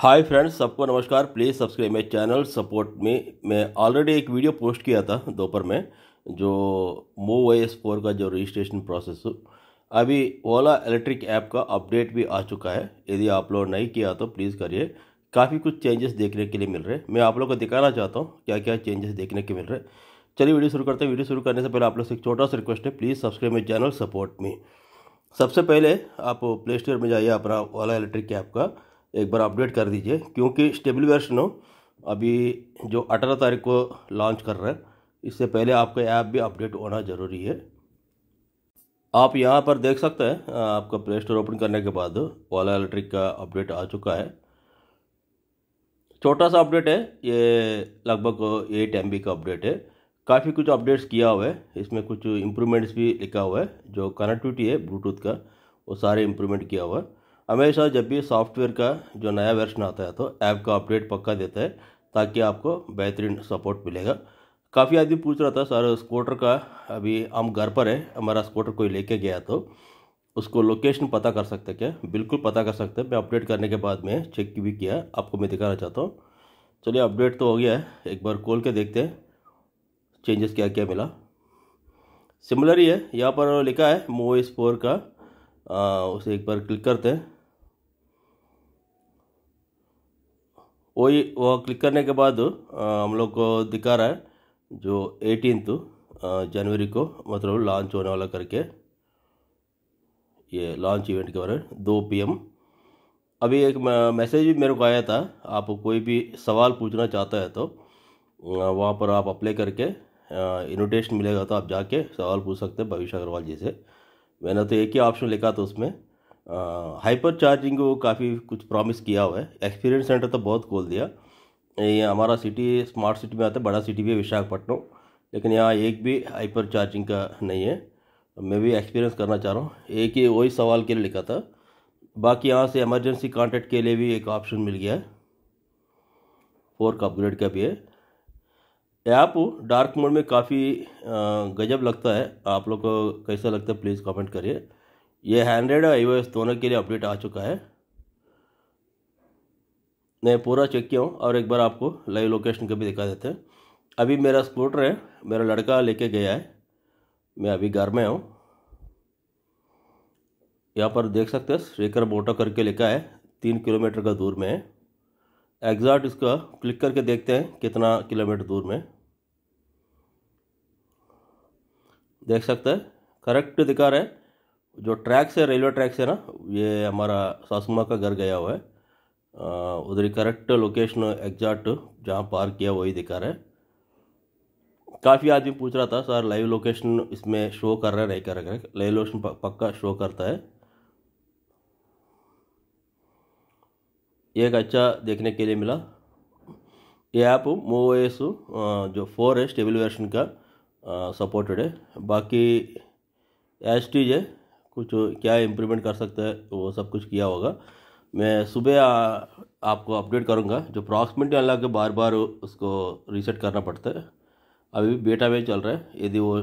हाय friends सबको नमस्कार please subscribe my channel support में मैं ऑलरेडी एक वीडियो पोस्ट किया था दोपहर में जो मो वाई एस फोर का जो रजिस्ट्रेशन प्रोसेस अभी ओला इलेक्ट्रिक ऐप का अपडेट भी आ चुका है यदि आप लोग नहीं किया तो प्लीज़ करिए काफ़ी कुछ चेंजेस देखने के लिए मिल रहे मैं आप लोग को दिखाना चाहता हूँ क्या क्या चेंजेस देखने के मिल रहे चलिए वीडियो शुरू करते हैं वीडियो शुरू करने से पहले आप लोग से एक छोटा सा रिक्वेस्ट है please subscribe my channel support में सबसे पहले आप प्ले स्टोर में जाइए अपना ओला इलेक्ट्रिक ऐप का एक बार अपडेट कर दीजिए क्योंकि स्टेबल वर्षन अभी जो अठारह तारीख को लॉन्च कर रहे हैं इससे पहले आपका ऐप भी अपडेट होना ज़रूरी है आप यहाँ पर देख सकते हैं आपका प्ले स्टोर ओपन करने के बाद ओला इलेक्ट्रिक का अपडेट आ चुका है छोटा सा अपडेट है ये लगभग एट एम का अपडेट है काफ़ी कुछ अपडेट्स किया हुआ है इसमें कुछ इम्प्रूवमेंट्स भी लिखा हुआ है जो कनेक्टिविटी है ब्लूटूथ का वो सारे इम्प्रूवमेंट किया हुआ है हमेशा जब भी सॉफ्टवेयर का जो नया वर्जन आता है तो ऐप का अपडेट पक्का देता है ताकि आपको बेहतरीन सपोर्ट मिलेगा काफ़ी आदमी पूछ रहा था सर स्कूटर का अभी हम घर पर है हमारा स्कूटर कोई लेके गया तो उसको लोकेशन पता कर सकते क्या बिल्कुल पता कर सकते मैं अपडेट करने के बाद में चेक भी किया आपको मैं दिखाना चाहता हूँ चलिए अपडेट तो हो गया है एक बार खोल के देखते हैं चेंजेस क्या क्या मिला सिमिलर ही है यहाँ पर लिखा है मोइस फोर का आ, उसे एक बार क्लिक करते हैं वही वह क्लिक करने के बाद हम लोग को दिखा रहा है जो एटीन जनवरी को मतलब लॉन्च होने वाला करके ये लॉन्च इवेंट के बारे में दो पीएम अभी एक मैसेज भी मेरे को आया था आप कोई भी सवाल पूछना चाहता है तो वहाँ पर आप अप्लाई करके इन्विटेशन मिलेगा तो आप जाके सवाल पूछ सकते हैं भविष्य अग्रवाल जी से मैंने तो एक ही ऑप्शन लिखा था उसमें हाइपर चार्जिंग को काफ़ी कुछ प्रॉमिस किया हुआ है एक्सपीरियंस सेंटर तो बहुत खोल दिया ये हमारा सिटी स्मार्ट सिटी में आता है बड़ा सिटी भी है विशाखपट्टनम लेकिन यहाँ एक भी हाइपर चार्जिंग का नहीं है मैं भी एक्सपीरियंस करना चाह रहा हूँ एक ही वही सवाल के लिए लिखा था बाकी यहाँ से इमरजेंसी कॉन्टैक्ट के लिए भी एक ऑप्शन मिल गया है फोर का अपग्रेड का भी है ऐप डार्क मोड में काफ़ी गजब लगता है आप लोग को कैसा लगता है प्लीज़ कमेंट करिए ये एंड्रॉयड और आई दोनों के लिए अपडेट आ चुका है मैं पूरा चेक किया हूँ और एक बार आपको लाइव लोकेशन का भी दिखा देते हैं अभी मेरा स्कूटर है मेरा लड़का लेके गया है मैं अभी घर में हूँ यहाँ पर देख सकते हैं श्रीकर बोटो करके लिखा है तीन किलोमीटर का दूर में है एग्जैक्ट इसका क्लिक करके देखते हैं कितना किलोमीटर दूर में देख सकते हैं करेक्ट दिखा रहा है जो ट्रैक्स है रेलवे ट्रैक्स है ना ये हमारा सासुमा का घर गया हुआ है उधर ही करेक्ट लोकेशन एग्जैक्ट जहाँ पार्क किया वही दिखा रहा है काफ़ी आदमी पूछ रहा था सर लाइव लोकेशन इसमें शो कर रहा है नहीं कर रहा है लाइव लोकेशन पक्का शो करता है एक अच्छा देखने के लिए मिला ये ऐप मोव एस जो फोर है स्टेबल वर्जन का सपोर्टेड है बाकी एस टीज है कुछ क्या इम्प्रूवमेंट कर सकता है वो सब कुछ किया होगा मैं सुबह आपको अपडेट करूँगा जो प्रॉक्समिटी अनलॉक के बार बार उसको रीसेट करना पड़ता है अभी भी बेटा में चल रहा है यदि वो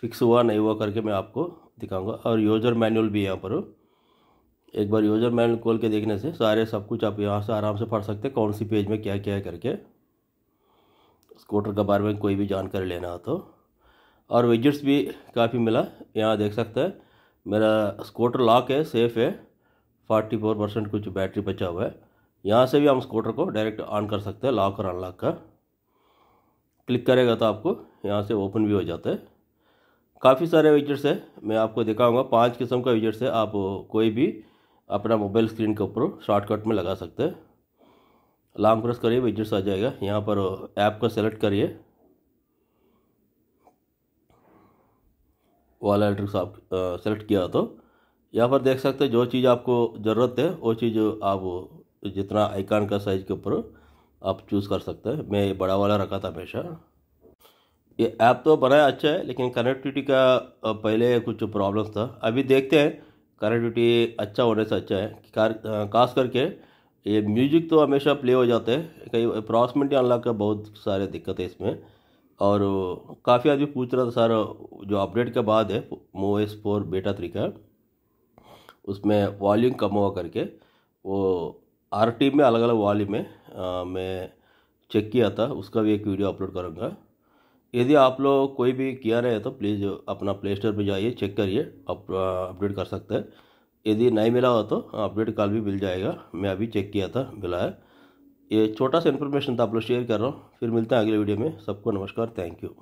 फिक्स हुआ नहीं हुआ करके मैं आपको दिखाऊंगा और यूजर मैनुअल भी यहाँ पर एक बार यूजर मैनुअल खोल के देखने से सारे सब कुछ आप यहाँ से आराम से पढ़ सकते हैं कौन सी पेज में क्या क्या है करके स्कूटर के बारे में कोई भी जानकारी लेना हो तो और विजिट्स भी काफ़ी मिला यहाँ देख सकते हैं मेरा स्कूटर लॉक है सेफ़ है फोर्टी फोर परसेंट कुछ बैटरी बचा हुआ है यहाँ से भी हम स्कूटर को डायरेक्ट ऑन कर सकते हैं लॉक और अनलॉक कर क्लिक करेगा तो आपको यहाँ से ओपन भी हो जाता है काफ़ी सारे विजट्स है मैं आपको दिखाऊंगा पांच किस्म का विजट्स है आप कोई भी अपना मोबाइल स्क्रीन के ऊपर शॉर्टकट में लगा सकते हैं लॉन्ग प्रेस करिए विजट्स आ जाएगा यहाँ पर ऐप को सेलेक्ट करिए वाला इलेक्ट्रिक्स आप सेलेक्ट किया तो यहाँ पर देख सकते हैं जो चीज़ आपको ज़रूरत है वो चीज़ आप जितना आइकान का साइज़ के ऊपर आप चूज़ कर सकते हैं मैं ये बड़ा वाला रखा था हमेशा ये ऐप तो बनाया अच्छा है लेकिन कनेक्टिविटी का पहले कुछ प्रॉब्लम्स था अभी देखते हैं कनेक्टिविटी अच्छा होने से अच्छा है खास करके ये म्यूजिक तो हमेशा प्ले हो जाते हैं कई प्रॉसमेंटी अनलॉक का बहुत सारे दिक्कत है इसमें और काफ़ी आदमी पूछ रहा था सर जो अपडेट के बाद है मो एस फोर बेटा थ्री का उसमें वॉल्यूम कम हुआ करके वो आर टी में अलग अलग वॉल्यूम में आ, मैं चेक किया था उसका भी एक वीडियो अपलोड करूँगा यदि आप लोग कोई भी किया रहे तो प्लीज़ अपना प्ले स्टोर पर जाइए चेक करिए अपडेट कर सकते हैं यदि नहीं मिला हो तो अपडेट कल भी मिल जाएगा मैं अभी चेक किया था मिला है ये छोटा सा इन्फॉर्मेशन था आप लोग शेयर कर रहा हूँ फिर मिलते हैं अगले वीडियो में सबको नमस्कार थैंक यू